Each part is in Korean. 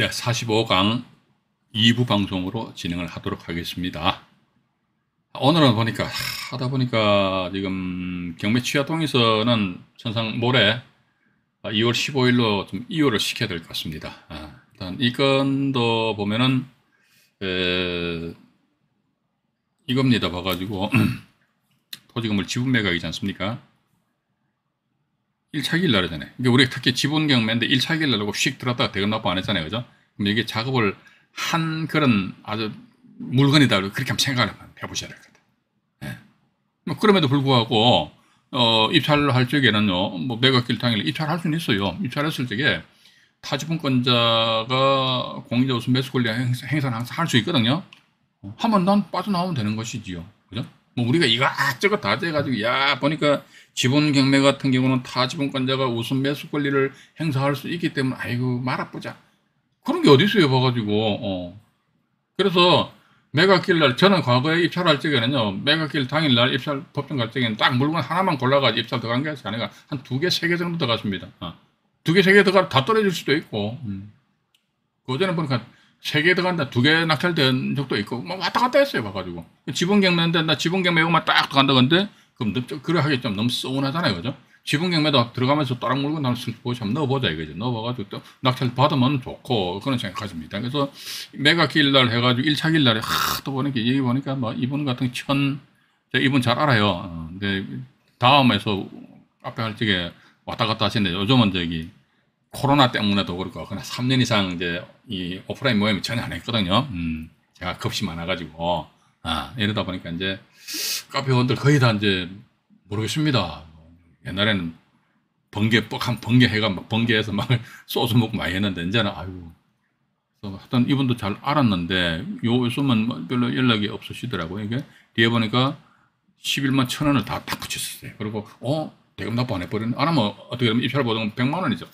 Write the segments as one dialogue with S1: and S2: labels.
S1: 네, 45강 2부 방송으로 진행을 하도록 하겠습니다. 오늘은 보니까 하다 보니까 지금 경매 취하통에서는 천상 모레 2월 아, 15일로 좀 이유를 시켜야 될 것 같습니다. 아, 일단 이 건도 보면은 에, 이겁니다. 봐가지고 토지건물 지분 매각이지 않습니까? 1차기일 날이 잖아요 그러 우리가 특히 지분 경매인데 1차기일 날고 씩 들었다가 대금 납부 안 했잖아요. 그죠? 근데 이게 작업을 한 그런 아주 물건이다. 그렇게 한번 생각을 한번 해보셔야 될것 같아요. 네. 그럼에도 불구하고, 어, 입찰을 할 적에는요, 뭐 매각길 당일 입찰할 수는 있어요. 입찰했을 적에 타지분권자가 공인자 우선 매수 권리 행사는 항상 할 수 있거든요. 한번난 빠져나오면 되는 것이지요. 그죠? 뭐 우리가 이것저것 아, 다돼가지고야 보니까 지분 경매 같은 경우는 타 지분권자가 우선 매수 권리를 행사할 수 있기 때문에 아이고 말아보자 그런 게 어디 있어요 봐가지고 어. 그래서 매각길 날 저는 과거에 입찰할 적에는요 매각길 당일 날 입찰 법정 갈 적에는 딱 물건 하나만 골라가지고 입찰 들어간 게 아니라 한 두 개 세 개 정도 들어갔습니다 어. 두개 세 개 들어가다 떨어질 수도 있고 음. 그 어제는 보니까 세개 들어간다, 두 개 낙찰된 적도 있고, 막 뭐 왔다 갔다 했어요, 봐가지고. 지분 경매인데, 나 지분 경매 요것만 딱 들어간다 근데 그럼 좀, 그래 하기 좀 너무 서운하잖아요, 그죠? 지분 경매도 들어가면서 또랑 물고 나는 보참 넣어보자, 이거죠. 넣어봐가지고 또 낙찰 받으면 좋고, 그런 생각하십니다. 그래서 매각 길일날 해가지고 1차 길일날에 하, 또 보니까, 얘기 보니까 뭐, 이분 같은 천, 이분 잘 알아요. 어, 근데 다음에서 앞에 할 적에 왔다 갔다 하시는데, 요즘은 저기, 코로나 때문에도 그렇고 그냥 3년 이상 이제 이 오프라인 모임이 전혀 안 했거든요. 음, 제가 급이 많아가지고 아, 이러다 보니까 이제 카페 원들 거의 다 이제 모르겠습니다. 옛날에는 번개 뻑한 번개 해가 막 번개해서 막 소주 먹고 많이 했는데 이제는 아유 하여튼 이분도 잘 알았는데 요즘은 뭐 별로 연락이 없으시더라고요. 이게 뒤에 보니까 11만 천 원을 다 딱 붙였어요. 그리고 어 대금 납부 안 해버리는, 안 하면 어떻게 되면 입찰 보증 100만 원이죠.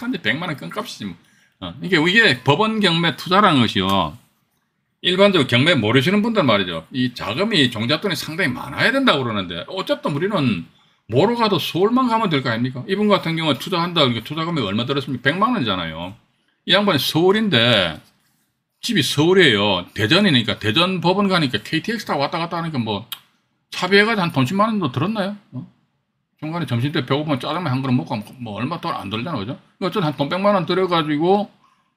S1: 근데 100만 원 끈값이지 뭐. 어. 이게, 이게 법원 경매 투자라는 것이요. 일반적으로 경매 모르시는 분들 말이죠. 이 자금이 종잣돈이 상당히 많아야 된다고 그러는데 어쨌든 우리는 뭐로 가도 서울만 가면 될 거 아닙니까? 이분 같은 경우는 투자한다 그러니까 투자금이 얼마 들었습니까? 100만 원이잖아요. 이 양반이 서울인데 집이 서울이에요. 대전이니까 대전 법원 가니까 KTX 타고 왔다 갔다 하니까 뭐 차비해가지고 한돈 10만 원도 들었나요? 어? 중간에 점심때 배고프면 짜장면 한 그릇 먹고 뭐 얼마 돈 안 들잖아 그죠? 그러니까 어쨌든 한돈 백만원 들여가지고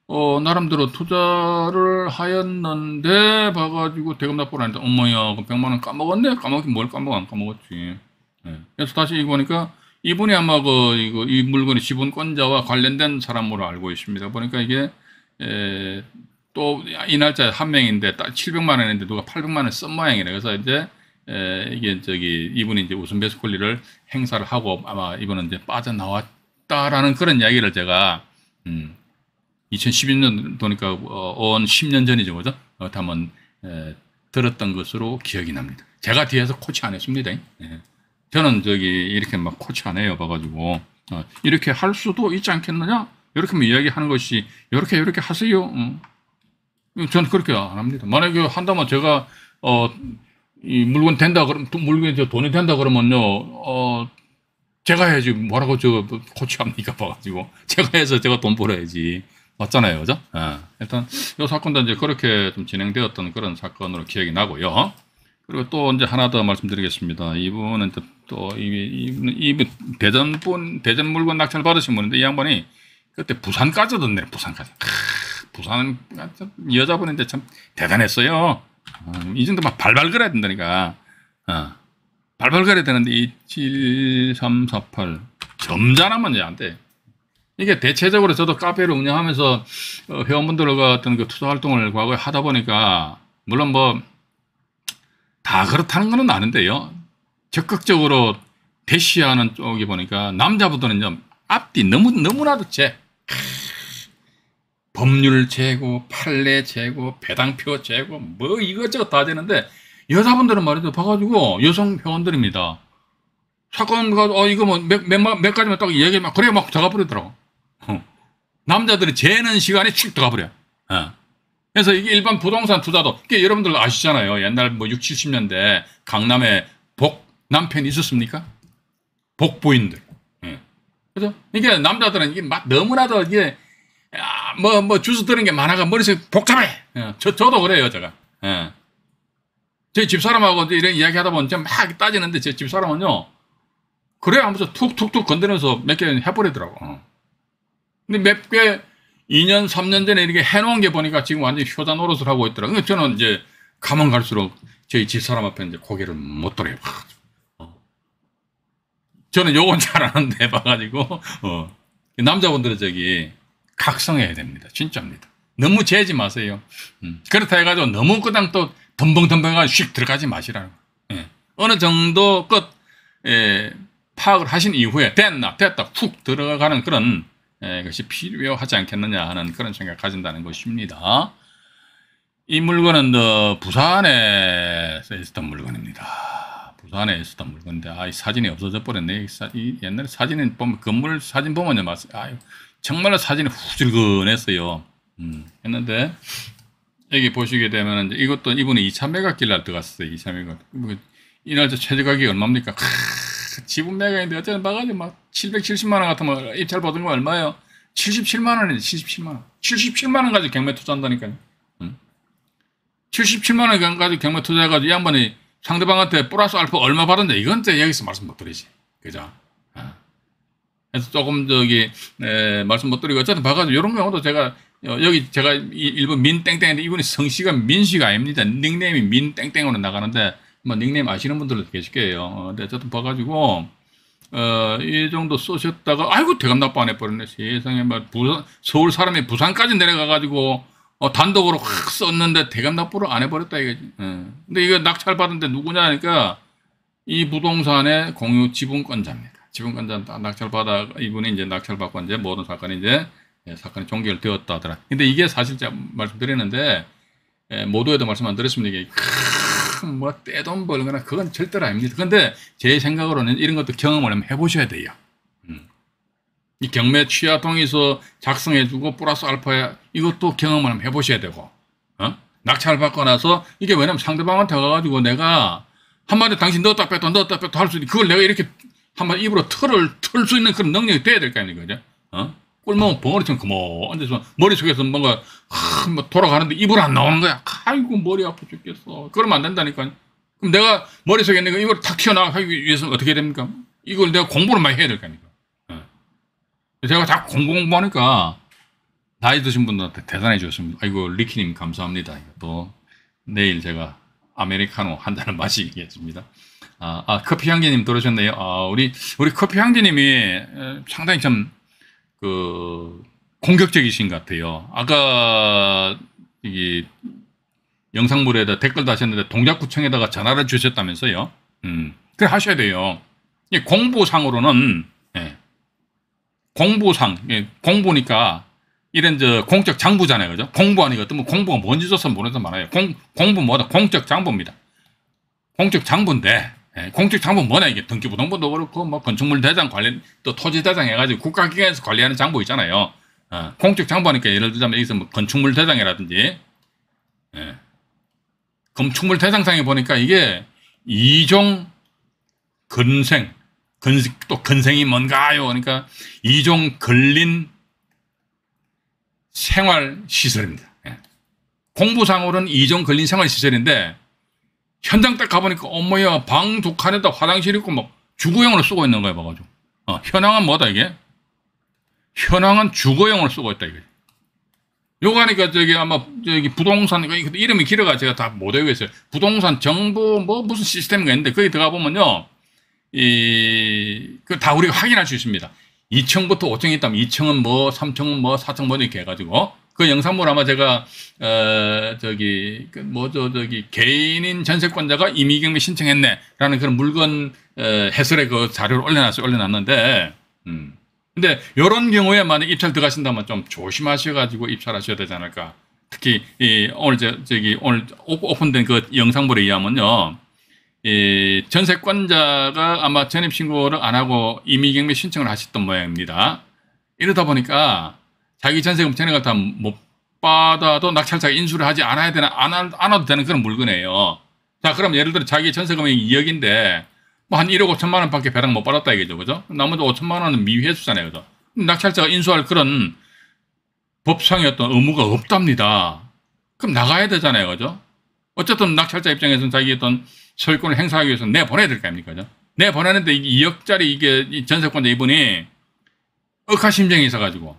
S1: 어 나름대로 투자를 하였는데 봐가지고 대금 납부를 하는데 어머야 그백만원 까먹었네? 까먹긴 뭘 까먹어 안 까먹었지 네. 그래서 다시 이거 보니까 이분이 아마 그 이거 이 물건의 지분권자와 관련된 사람으로 알고 있습니다 보니까 이게 에, 또이 날짜에 한 명인데 딱 700만 원인데 누가 800만 원쓴 모양이래 그래서 이제 에, 이게 저기 이분이 이제 우승베스콜리를 행사를 하고 아마 이번은 이제 빠져나왔다라는 그런 이야기를 제가 음, 2012년도니까 어, 온 10년 전이죠, 그죠? 어, 한번 에, 들었던 것으로 기억이 납니다. 제가 뒤에서 코치 안 했습니다. 예. 저는 저기 이렇게 막 코치 안 해요, 봐가지고 어, 이렇게 할 수도 있지 않겠느냐? 이렇게 뭐 이야기하는 것이 이렇게 이렇게 하세요. 음. 저는 그렇게 안 합니다. 만약에 한다면 제가 어이 물건 된다 그럼 러 물건이 저 돈이 된다 그러면요 어 제가 해야지 뭐라고 저 코치합니까 봐가지고 제가 해서 제가 돈 벌어야지 맞잖아요 그죠? 예. 일단 이 사건도 이제 그렇게 좀 진행되었던 그런 사건으로 기억이 나고요. 그리고 또 이제 하나 더 말씀드리겠습니다. 이분은 또 이분 이분 대전 분 대전 물건 낙찰 받으신 분인데 이 양반이 그때 부산까지 던네 부산까지. 크, 부산 아, 여자분인데 참 대단했어요. 어, 이 정도 막 발발 거려야 된다니까. 어. 발발 걸어야 되는데, 이 7, 3, 4, 8. 점잖으면 이안 돼. 이게 대체적으로 저도 카페를 운영하면서 어, 회원분들과 어떤 그 투자 활동을 과거에 하다 보니까, 물론 뭐, 다 그렇다는 건 아는데요. 적극적으로 대시하는 쪽이 보니까 남자분들은 좀 앞뒤 너무, 너무나도 제, 법률 제고, 판례 제고, 배당표 제고, 뭐 이것저것 다 되는데, 여자분들은 말이죠. 봐가지고, 여성 회원들입니다. 사건, 가 어, 이거 뭐, 몇, 몇, 몇 가지만 딱 얘기하면, 그래, 막 들어가버리더라고. 어. 남자들이 재는 시간에 쭉 들어가버려. 어. 그래서 이게 일반 부동산 투자도, 이 여러분들 아시잖아요. 옛날 뭐 60, 70년대 강남에 복, 남편 있었습니까? 복부인들. 예. 그죠? 이게 남자들은 이게 막 너무나도 이게 뭐, 뭐, 주스 드는 게 많아가 머릿속이 복잡해. 예, 저, 저도 그래요, 제가. 예. 제 집사람하고 이런 이야기 하다 보면 막 따지는데 제 집사람은요, 그래 하면서 툭툭툭 건드려서 몇개 해버리더라고. 어. 근데 몇 개, 2년, 3년 전에 이렇게 해놓은 게 보니까 지금 완전히 효자 노릇을 하고 있더라고요. 그 그러니까 저는 이제 가면 갈수록 저희 집사람 앞에 이제 고개를 못들어 어. 저는 요건 잘 아는데 봐가지고, 어. 남자분들은 저기, 각성해야 됩니다. 진짜입니다. 너무 재지 마세요. 음. 그렇다 해가지고 너무 그냥 또 덤벙덤벙하게 씩 들어가지 마시라는 예. 어느 정도 끝 에, 예, 파악을 하신 이후에 됐나 됐다 훅 들어가는 그런 예, 것이 필요하지 않겠느냐 하는 그런 생각 가진다는 것입니다. 이 물건은 더 부산에 있었던 물건입니다. 부산에 있었던 물건인데 아, 이 사진이 없어져 버렸네. 이이 옛날에 사진은 보면 건물 사진 보면아요 정말로 사진이 후질근했어요. 음, 했는데 여기 보시게 되면 이제 이것도 이분이 2차 매각길 날 들어갔어요. 2차 매각. 뭐 이날 저 최저 가격이 얼마입니까? 크, 지분 매각인데 어쨌든 바가지 막 770만 원 같은 거 입찰 받은 거 얼마예요? 77만 원이네. 77만 원. 77만 원 가지고 경매 투자한다니까요. 음? 77만 원 가지고 경매 투자해가지고 이 양반이 상대방한테 플러스 알파 얼마 받았데 이건 이 여기서 말씀 못 드리지. 그죠? 해서 조금 저기 에, 말씀 못 드리고 어쨌든 봐가지고 이런 경우도 제가 어, 여기 제가 일본 민땡땡인데 이분이 성씨가 민씨가 아닙니다. 닉네임이 민땡땡으로 나가는데 뭐 닉네임 아시는 분들 도 계실 거예요. 어, 근데 어쨌든 봐가지고 어, 이 정도 쏘셨다가 아이고 대감 나빠 안 해버렸네. 세상에 막 부산, 서울 사람이 부산까지 내려가가지고 어, 단독으로 확 썼는데 대감 납부를 안 해버렸다 이거지. 예. 근데 이거 낙찰 받은데 누구냐니까 이 부동산의 공유 지분권자입니다. 지금간장 낙찰받아 이분이 이제 낙찰받고 이제 모든 사건이 이제 예, 사건이 종결되었다 하더라. 근데 이게 사실 제가 말씀드렸는데 예, 모두에도 말씀 안 드렸습니다. 이게 큰뭐 떼돈 벌거나 그건 절대로 아닙니다. 근데 제 생각으로는 이런 것도 경험을 한번 해보셔야 돼요. 음. 이 경매 취하 동의서 작성해주고 플러스 알파야 이것도 경험을 한번 해보셔야 되고 어? 낙찰 을 받고 나서 이게 왜냐면 상대방한테 가가지고 내가 한마디 당신 넣었다 뺐다 넣었다 뺐다 할 수 있는 그걸 내가 이렇게 한번 입으로 털을 털 수 있는 그런 능력이 돼야 될 거 아닙니까? 그죠? 어? 꿀먹은 벙어리처럼 그만 앉아서 머릿속에서 뭔가 하, 뭐 돌아가는데 입으로 안 나오는 거야. 아이고 머리 아파 죽겠어. 그러면 안 된다니까. 그럼 내가 머릿속에 있는 거 이걸 탁 튀어나가기 위해서 는 어떻게 됩니까? 이걸 내가 공부를 많이 해야 될 거 아닙니까? 어. 제가 자꾸 공 공부하니까 나이 드신 분들한테 대단해 주습니다 아이고 리키님 감사합니다. 또 내일 제가 아메리카노 한다는 맛이 겠습니다 아, 아 커피 향기님 들어오셨네요. 아, 우리, 우리 커피 향기님이 상당히 참, 그, 공격적이신 것 같아요. 아까, 이, 영상물에다 댓글 다셨는데 동작구청에다가 전화를 주셨다면서요. 음, 그래 하셔야 돼요. 이 공보상으로는, 예, 공보상, 예, 공보니까 이런 저 공적 장부잖아요. 그죠? 공부 아니거든. 뭐 공부가 뭔지 조선 모르는 사아요 공, 공부 뭐다? 공적 장부입니다. 공적 장부인데 예, 공직 장부 뭐냐 이게 등기부등본도 그렇고 뭐 건축물 대장 관련 또 토지 대장 해가지고 국가기관에서 관리하는 장부 있잖아요. 어, 공직 장부 하니까 예를 들자면 여기서 뭐 건축물 대장이라든지 예. 건축물 대장상에 보니까 이게 이종 근생 근, 또 근생이 뭔가요? 그러니까 이종 근린 생활시설입니다. 예. 공부상으로는 이종 근린 생활시설인데 현장 딱 가보니까 어머야 방 두 칸에다 화장실 있고 막 주거용으로 쓰고 있는 거야 봐가지고 어, 현황은 뭐다 이게? 현황은 주거용으로 쓰고 있다 이거 요거 하니까 저기 아마 저기 부동산 이름이 길어가 제가 다 못 외우겠어요 부동산 정보 뭐 무슨 시스템이 있는데 거기 들어가 보면요 이 그 다 우리가 확인할 수 있습니다 2층부터 5층이 있다면 2층은 뭐 3층은 뭐 4층 뭐 이렇게 해가지고 그 영상물 아마 제가 어 저기 그 뭐저 저기 개인인 전세권자가 임의경매 신청했네라는 그런 물건 어, 해설에그 자료를 올려놨어요 올려놨는데 음 근데 이런 경우에 만약 입찰 들어가신다면 좀 조심하셔가지고 입찰하셔야 되지 않을까 특히 이 오늘 저, 저기 오늘 오픈된 그 영상물에 의하면요 이 전세권자가 아마 전입신고를 안 하고 임의경매 신청을 하셨던 모양입니다 이러다 보니까 자기 전세 금채나게 갖다 못 받아도 낙찰자가 인수를 하지 않아야 되나 안, 안 해도 되는 그런 물건이에요. 자 그럼 예를 들어 자기 전세 금액이 2억인데 뭐한 1억 5천만 원밖에 배당 못 받았다 이거죠, 그죠? 나머지 5천만 원은 미회수잖아요, 그죠? 낙찰자가 인수할 그런 법상의 어떤 의무가 없답니다. 그럼 나가야 되잖아요, 그죠? 어쨌든 낙찰자 입장에서는 자기 어떤 소유권을 행사하기 위해서 내 보내야 될 거 아닙니까, 그죠? 내 보내는데 2억짜리 이게 전세권자 이분이 억하심정이 있어가지고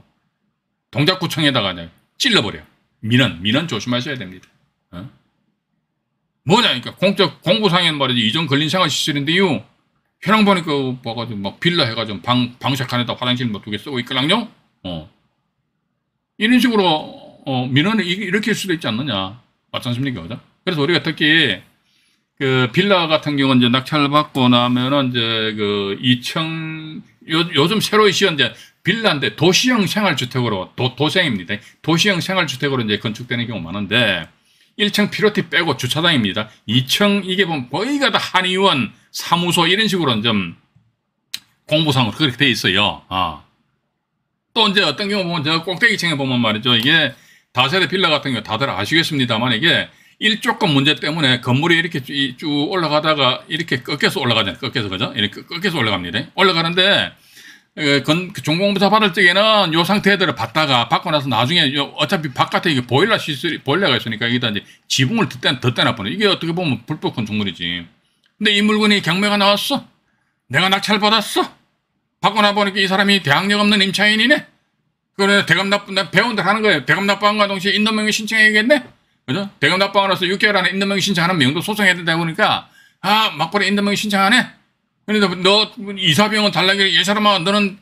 S1: 동작구청에다가 찔러버려. 민원, 민원 조심하셔야 됩니다. 어? 뭐냐, 니까 그러니까 공적, 공부상엔 말이지 이전 걸린 생활 시설인데요. 현황 보니까 봐가지고 막 빌라 해가지고 방, 방석 안에다 화장실 뭐 두 개 쓰고 있거랑요. 어. 이런 식으로, 어, 민원을 일으킬 수도 있지 않느냐. 맞지 않습니까? 그죠? 그래서 우리가 특히 그 빌라 같은 경우는 이제 낙찰 받고 나면은 이제 그 2층 요, 요즘 새로 시연 이제 빌라인데 도시형 생활주택으로 도, 도생입니다. 도시형 생활주택으로 이제 건축되는 경우 많은데 1층 피로티 빼고 주차장입니다. 2층 이게 보면 거의가 다 한의원, 사무소 이런 식으로 좀 공부상으로 그렇게 돼 있어요. 아. 또 이제 어떤 경우 보면 제가 꼭대기층에 보면 말이죠. 이게 다세대 빌라 같은 경우 다들 아시겠습니다만 이게 일조건 문제 때문에 건물이 이렇게 쭉 올라가다가 이렇게 꺾여서 올라가잖아요. 꺾여서 그죠? 이렇게 꺾여서 올라갑니다. 올라가는데 예, 건, 그 종공부터 받을 때에는 요 상태들을 받다가 받고 나서 나중에 요 어차피 바깥에 이게 보일러 시설이 보일러가 있으니까 이다 이제 지붕을 덧대 덧대나 보네. 이게 어떻게 보면 불법 건축물이지. 근데 이 물건이 경매가 나왔어. 내가 낙찰 받았어. 받고 나 보니까 이 사람이 대학력 없는 임차인이네. 그래 대금 나쁜, 배운들 하는 거예요. 대금 납부과 동시에 인도명의 신청해야겠네. 그죠? 대금 납부하고 서 6개월 안에 인도명의 신청하는 명도 소송해야 된다 보니까 아 막벌에 인도명의 신청하네. 그러니까 너 이사병은 달라게 얘 사람아 너는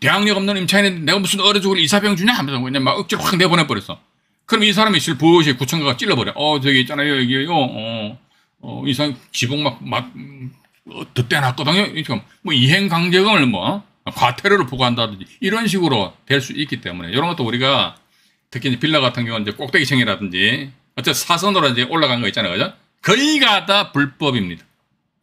S1: 대학력 없는 임차인인데 내가 무슨 어려 죽을 이사병 주냐 하면서 그냥 막 억지로 확 내보내버렸어. 그럼 이 사람이 있을 슬보시 구청가가 찔러버려. 어 저기 있잖아요 여기요. 어, 어, 어 이상 지붕 막막 어, 덧대놨거든요. 지금 뭐 이행 강제금을 뭐 어? 과태료를 부과한다든지 이런 식으로 될 수 있기 때문에 이런 것도 우리가 특히 이제 빌라 같은 경우는 이제 꼭대기층이라든지 어쨌든 사선으로 이제 올라간 거 있잖아요. 그죠? 거의가 다 불법입니다.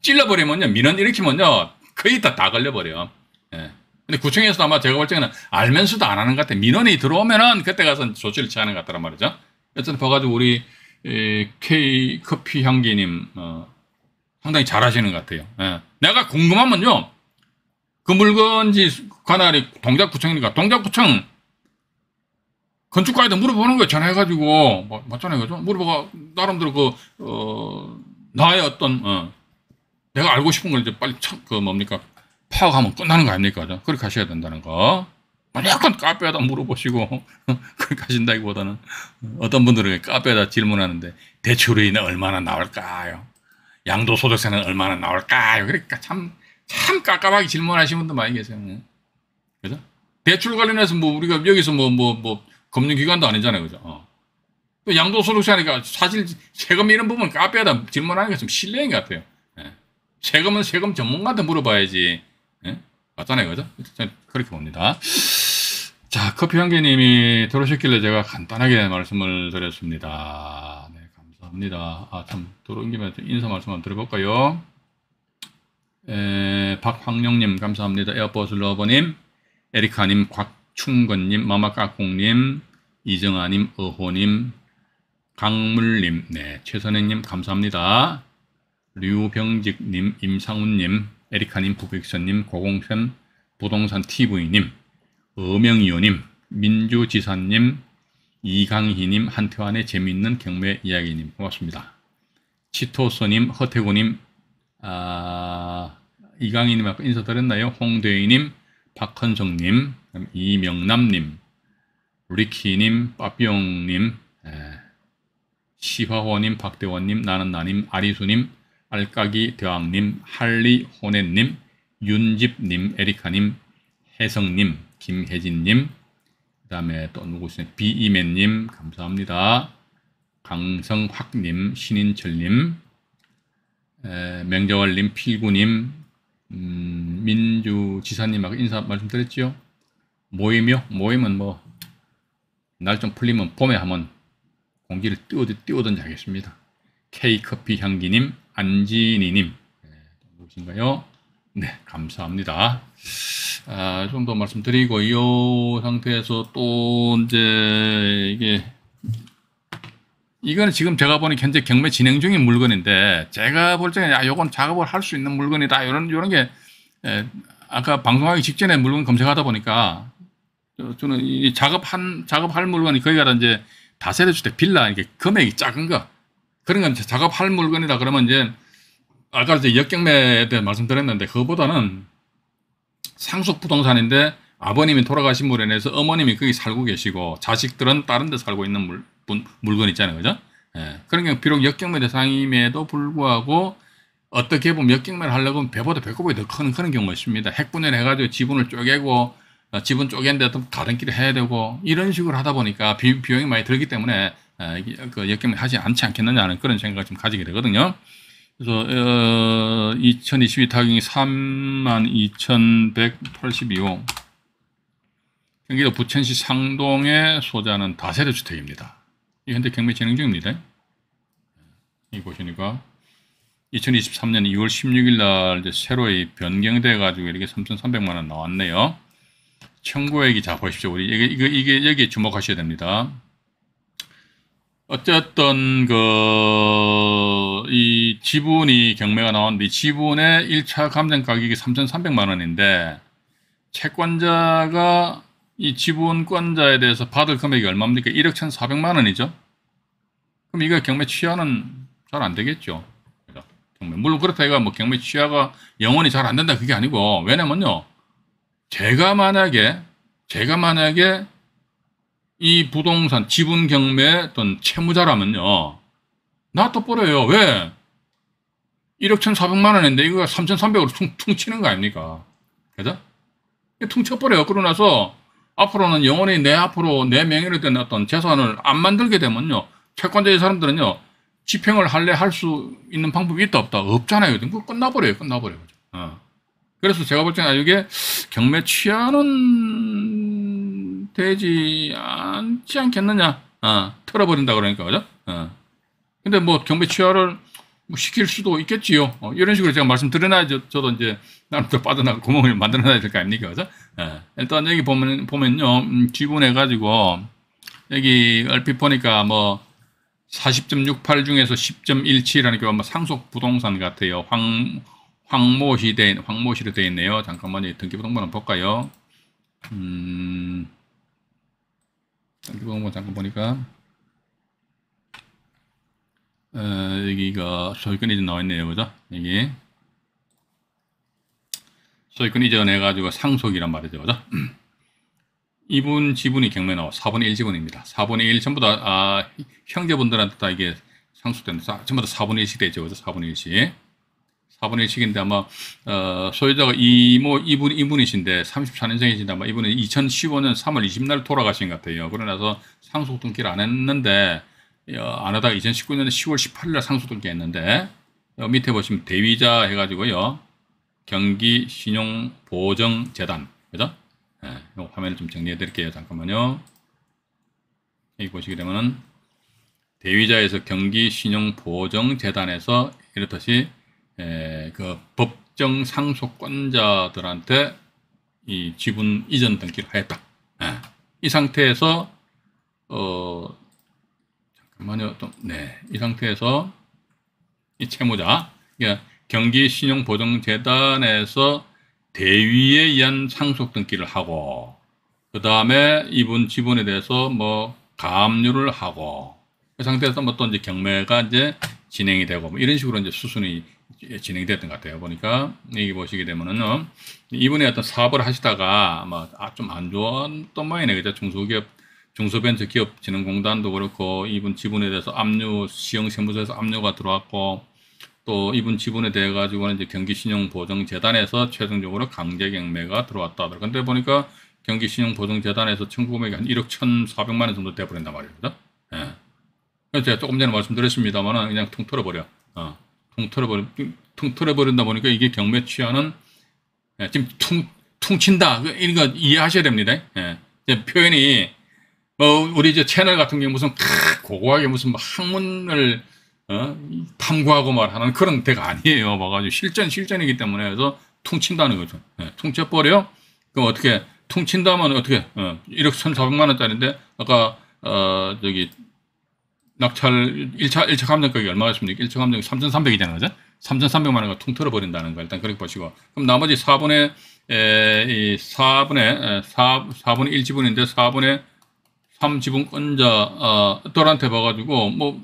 S1: 찔러버리면요, 민원 일으키면요, 거의 다, 다 걸려버려요. 예. 근데 구청에서도 아마 제가 볼 적에는 알면서도 안 하는 것 같아요. 민원이 들어오면은 그때 가서 조치를 취하는 것 같더란 말이죠. 여튼 봐가지고 우리 K 커피 향기님 어, 상당히 잘하시는 것 같아요. 예. 내가 궁금하면요 그 물건지 관할이 동작구청이니까 동작구청 건축가에다 물어보는 거예요. 전화해가지고 맞잖아요, 뭐, 그죠? 뭐 물어보고 나름대로 그 어, 나의 어떤 어, 내가 알고 싶은 걸 이제 빨리 참, 그 뭡니까 파악하면 끝나는 거 아닙니까? 그렇게 하셔야 된다는 거. 뭐 약간 카페에다 물어보시고 그렇게 하신다기보다는 어떤 분들은 카페에다 질문하는데 대출이 얼마나 나올까요? 양도소득세는 얼마나 나올까요? 그러니까 참, 참 깝깝하게 질문하시는 분도 많이 계세요. 그죠? 대출 관련해서 뭐 우리가 여기서 뭐, 뭐, 뭐, 금융기관도 아니잖아요. 그죠? 어. 또 양도소득세 하니까 사실 세금 이런 부분 카페에다 질문하는 게 좀 실례인 것 같아요. 세금은 세금 전문가한테 물어봐야지. 예? 맞잖아요, 그죠? 그렇게 봅니다. 자, 커피 향기님이 들어오셨길래 제가 간단하게 말씀을 드렸습니다. 네, 감사합니다. 아, 참, 들어온 김에 인사 말씀 한번 드려볼까요? 에, 박황룡님 감사합니다. 에어버스 러버님, 에리카님, 곽충건님, 마마까콩님, 이정아님, 어호님, 강물님, 네, 최선행님, 감사합니다. 류병직님, 임상훈님, 에리카님, 부백선님, 고공샘, 부동산 TV님, 어명이호님, 민주지사님, 이강희님, 한태환의 재미있는 경매 이야기님 고맙습니다. 치토소님, 허태구님, 아, 이강희님 아까 인사드렸나요? 홍대희님, 박헌성님, 이명남님, 리키님, 빠뿅님, 예, 시화호님, 박대원님, 나는나님, 아리수님, 알까기 대왕님, 할리 호네님 윤집님, 에리카님, 혜성님, 김혜진님, 그 다음에 또 누구시네, 있 비이맨님, 감사합니다. 강성학님, 신인철님, 에, 맹자월님, 필구님, 음, 민주지사님하고 인사 말씀드렸죠 모임이요? 모임은 뭐, 날 좀 풀리면 봄에 하면 공기를 띄워든, 띄워든지 하겠습니다. 케이커피 향기님, 안진이님 네, 누구신가요? 네, 감사합니다. 아, 좀 더 말씀드리고 이 상태에서 또 이제 이게 이거는 지금 제가 보니 현재 경매 진행 중인 물건인데 제가 볼 때는 야, 건 작업을 할 수 있는 물건이다. 이런 이런 게 에, 예, 아까 방송하기 직전에 물건 검색하다 보니까 저는 이 작업한 작업할 물건이 거기가 이제 다세대 주택 빌라 이게 금액이 작은 거 그런 건 작업할 물건이다 그러면 이제 아까 이제 역경매에 대해 말씀드렸는데 그거보다는 상속 부동산인데 아버님이 돌아가신 물에 대해서 어머님이 거기 살고 계시고 자식들은 다른 데 살고 있는 물, 물건 있잖아요. 그죠? 예. 그런 경우 비록 역경매 대상임에도 불구하고 어떻게 보면 역경매를 하려고 하면 배보다 배꼽이 더큰 그런 경우가 있습니다. 핵분열 해가지고 지분을 쪼개고 어, 지분 쪼갠데 또 다른 길을 해야 되고 이런 식으로 하다 보니까 비, 비용이 많이 들기 때문에 아, 그 역경을 하지 않지 않겠느냐는 그런 생각을 좀 가지게 되거든요. 그래서 어, 2022 타경이 32,182호 경기도 부천시 상동에 소재하는 다세대 주택입니다. 이 현재 경매 진행 중입니다. 이 보시니까 2023년 2월 16일 날새로 변경돼 가지고 이렇게 3,300만 원 나왔네요. 청구액이 자 보십시오. 우리 이게 이게, 여기 주목하셔야 됩니다. 어쨌든 그 이 지분이 경매가 나왔는데 지분의 1차 감정 가격이 3,300만 원인데 채권자가 이 지분권자에 대해서 받을 금액이 얼마입니까? 1억 1,400만 원이죠. 그럼 이거 경매 취하는 잘 안 되겠죠. 경매. 물론 그렇다 이거 뭐 경매 취하가 영원히 잘 안 된다 그게 아니고 왜냐면요. 제가 만약에 제가 만약에 이 부동산 지분 경매 어떤 채무자라면요. 놔둬버려요. 왜? 1억 1,400만 원인데 이거 3,300으로 퉁, 퉁치는 거 아닙니까? 그죠? 퉁쳐버려요. 그러고 나서 앞으로는 영원히 내 앞으로 내 명의로 된 어떤 재산을 안 만들게 되면요. 채권자의 사람들은요. 집행을 할래 할 수 있는 방법이 있다 없다 없잖아요. 그 끝나버려요. 끝나버려요. 어. 그래서 제가 볼 때는 이게 경매 취하는 되지 않지 않겠느냐. 어, 털어버린다 그러니까, 그죠? 어. 근데 뭐 경매 취하를 뭐 시킬 수도 있겠지요. 어, 이런 식으로 제가 말씀드려놔야 저, 저도 이제 나름대로 빠져나 구멍을 만들어놔야 될 거 아닙니까? 그죠? 어. 일단 여기 보면, 보면요. 음, 지분해가지고 여기 얼핏 보니까 뭐 40.68 중에서 10.17이라니까 뭐 상속 부동산 같아요. 황, 황모시 대, 황모시로 되어 있네요. 잠깐만요. 등기부등본을 볼까요? 음. 무거운 잠깐 보니까 어, 여기가 소유권 이전 나와 있네요 그죠 여기 소유권 이전 해가지고 상속이란 말이죠 그죠 이분 지분이 경매나 4분의 1 지분입니다 4분의 1 전부 다 아, 형제분들한테 다 이게 상속된다 전부 다 4분의 1씩 되죠 그죠 4분의 1씩 4분의 1씩인데 아마 어, 소유자가 이모 이분 이분이신데 34년생이신데 아마 이분은 2015년 3월 20날 돌아가신 것 같아요. 그러나서 상속 등기를 안 했는데 어, 안 하다가 2019년 10월 18일날 상속 등기했는데 어, 밑에 보시면 대위자 해가지고요 경기 신용 보정 재단 그죠? 예, 네, 화면을 좀 정리해 드릴게요. 잠깐만요. 여기 보시게 되면은 대위자에서 경기 신용 보정 재단에서 이렇듯이 에, 예, 그 법정 상속권자들한테 이 지분 이전 등기를 하였다. 에. 예, 이 상태에서 어 잠깐만요. 좀, 네. 이 상태에서 이 채무자 그니까 경기신용보증재단에서 대위에 의한 상속 등기를 하고 그 다음에 이분 지분에 대해서 뭐 가압류를 하고 그 상태에서 뭐 또 이제 경매가 이제 진행이 되고 뭐 이런 식으로 이제 수순이 예, 진행이 됐던 것 같아요. 보니까 여기 보시게 되면은 이분이 어떤 사업을 하시다가 뭐, 아좀 안좋은또 모양이네 그죠? 중소기업 중소벤처기업진흥공단도 그렇고 이분 지분에 대해서 압류 시흥세무서에서 압류가 들어왔고 또 이분 지분에 대해 가지고는 이제 경기신용보증재단에서 최종적으로 강제경매가 들어왔다더라. 근데 보니까 경기신용보증재단에서 청구금액이 한 1억 1,400만 원 정도 돼버린단 말이에요. 그죠? 예. 제가 조금 전에 말씀드렸습니다만은 그냥 통틀어 버려. 어. 통틀어버린, 통틀어버린다 보니까 이게 경매 취하는 예, 지금 퉁, 퉁친다. 이거 이해하셔야 됩니다. 예. 표현이 뭐 우리 이제 채널 같은 경우 무슨 고고하게 무슨 뭐 학문을 어? 탐구하고 말하는 그런 데가 아니에요. 막아주 실전 실전이기 때문에 그래서 퉁친다는 거죠. 예, 퉁쳐버려. 그럼 어떻게 퉁친다면 어떻게 어, 1억 1,400만 원짜리인데 아까 어 저기 낙찰 1차, 1차 감정가격이 얼마였습니까? 1차 감정이 3,300이 되는 거죠? 3,300만 원을 통틀어 버린다는 거 일단 그렇게 보시고. 그럼 나머지 4분의, 에, 이 4분의, 4, 4분의 1 지분인데 4분의 3 지분 권자 어, 떨한테 봐가지고, 뭐,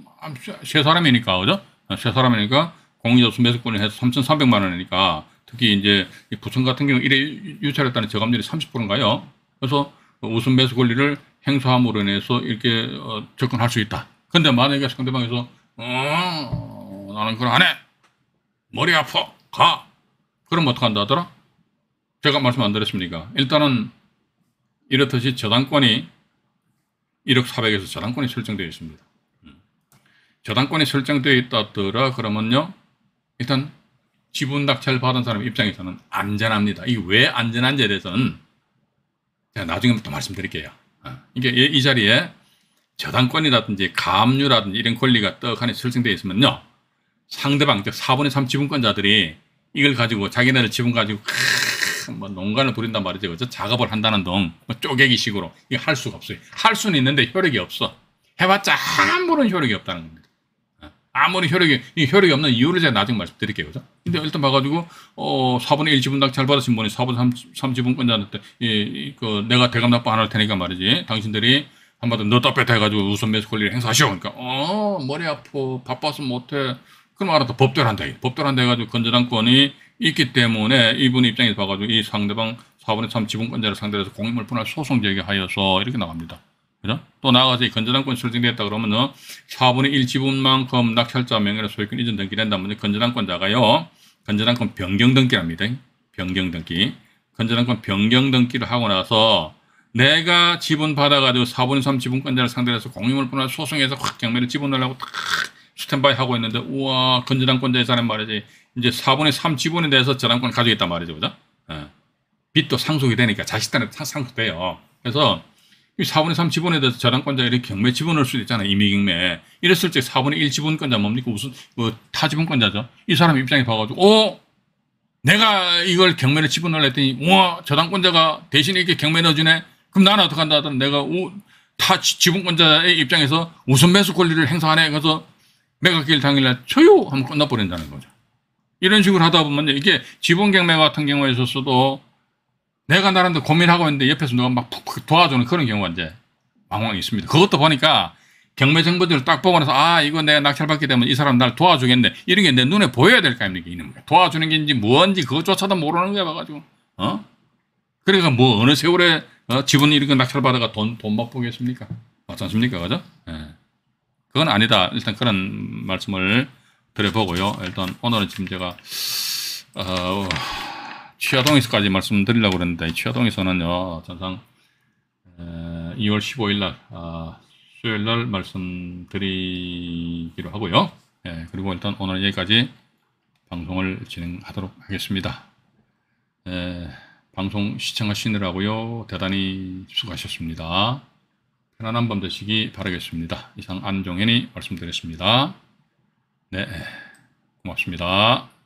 S1: 세 사람이니까, 그죠? 어, 세 사람이니까 공인접수 매수권을 해서 3,300만 원이니까 특히 이제 부천 같은 경우 1회 유찰했다는 저감률이 30%인가요? 그래서 우선 매수 권리를 행사함으로 인해서 이렇게 어, 접근할 수 있다. 근데 만약에 상대방에서 어, 나는 그걸 안 해. 머리 아파. 가. 그럼 어떡한다 하더라? 제가 말씀 안 드렸습니까? 일단은 이렇듯이 저당권이 1억 400에서 저당권이 설정되어 있습니다. 저당권이 설정되어 있다더라 그러면요. 일단 지분 낙찰 받은 사람 입장에서는 안전합니다. 이게 왜 안전한지에 대해서는 제가 나중에 또 말씀드릴게요. 어, 이게 이 자리에 저당권이라든지 감압류라든지 이런 권리가 떡하니 설정되어 있으면요. 상대방, 즉 4분의 3 지분권자들이 이걸 가지고 자기네들 지분 가지고 크, 뭐 농간을 부린단 말이죠. 그죠? 작업을 한다는 등뭐 쪼개기 식으로 이거 할 수가 없어요. 할 수는 있는데 효력이 없어. 해봤자 아무런 효력이 없다는 겁니다. 어, 아무리 효력이, 이 효력이 없는 이유를 제가 나중에 말씀드릴게요. 그죠? 근데 일단 봐가지고, 어, 4분의 1 지분당 잘 받으신 분이 4분의 3, 3 지분권자한테, 이, 그, 내가 대감 납부 안할 테니까 말이지. 당신들이 한마디로 너다 뺐다 해가지고 우선 매수 권리를 행사하시오. 그러니까 어 머리 아파 바빠서 못해. 그럼 알아서 법대로 한다. 법대로 한다 해가지고 건전한권이 있기 때문에 이분 입장에서 봐가지고 이 상대방 4분의 3 지분권자를 상대로 해서 공익물 분할 소송 제기하여서 이렇게 나갑니다. 그죠? 또 나아가서 이 건전한권 설정되었다 그러면은 4분의 어, 1 지분만큼 낙찰자 명의로 소유권 이전 등기된다면 건전한권자가요. 건전한권 변경 등기랍니다. 변경 등기. 건전한권 변경 등기를 하고 나서 내가 지분 받아가지고 4분의 3 지분권자를 상대로 해서 공유물 분할 소송에서확 경매를 집어넣으려고 탁 스탠바이 하고 있는데 우와 건전한권자의 사람 말이지 이제 4분의 3 지분에 대해서 저당권 가지고있단 말이죠 그죠? 예. 빚도 상속이 되니까 자식단에 상속돼요 그래서 이 4분의 3 지분에 대해서 저당권자 이렇게 경매 지분넣을수 있잖아요 임의경매 이랬을 때 4분의 1 지분권자 뭡니까 무슨 뭐 타지분권자죠 이 사람 입장에 봐가지고 오 어? 내가 이걸 경매를 집어넣으 했더니 우와 저당권자가 대신 이렇게 경매 넣어주네 그럼 나는 어떡 한다 하더라 내가 우, 타 지분권자의 입장에서 우선 매수 권리를 행사하네. 그래서 매각기일 당일날 초요 하면 끝나버린다는 거죠. 이런 식으로 하다 보면 이게 지분 경매 같은 경우에 있어서도 내가 나름대로 고민하고 있는데 옆에서 누가 막 푹푹 도와주는 그런 경우가 이제 왕왕 있습니다. 그것도 보니까 경매 정보들을 딱 보고 나서 아 이거 내가 낙찰받게 되면 이 사람 날 도와주겠네 이런 게 내 눈에 보여야 될거 아닙니까 이는거 도와주는 게인지 뭔지 그것조차도 모르는 거야 봐가지고 어 그러니까 뭐 어느 세월에 어? 지분 이런 거 낙찰받아가 돈, 돈 맛보겠습니까? 맞지 않습니까? 그죠? 예. 그건 아니다. 일단 그런 말씀을 드려보고요. 일단 오늘은 지금 제가, 어, 취화동에서까지 말씀드리려고 그랬는데, 취화동에서는요, 전상, 2월 15일 날, 아, 수요일 날 말씀드리기로 하고요. 예, 그리고 일단 오늘 여기까지 방송을 진행하도록 하겠습니다. 예. 방송 시청하시느라고요. 대단히 수고하셨습니다. 편안한 밤 되시기 바라겠습니다. 이상 안종현이 말씀드렸습니다. 네, 고맙습니다.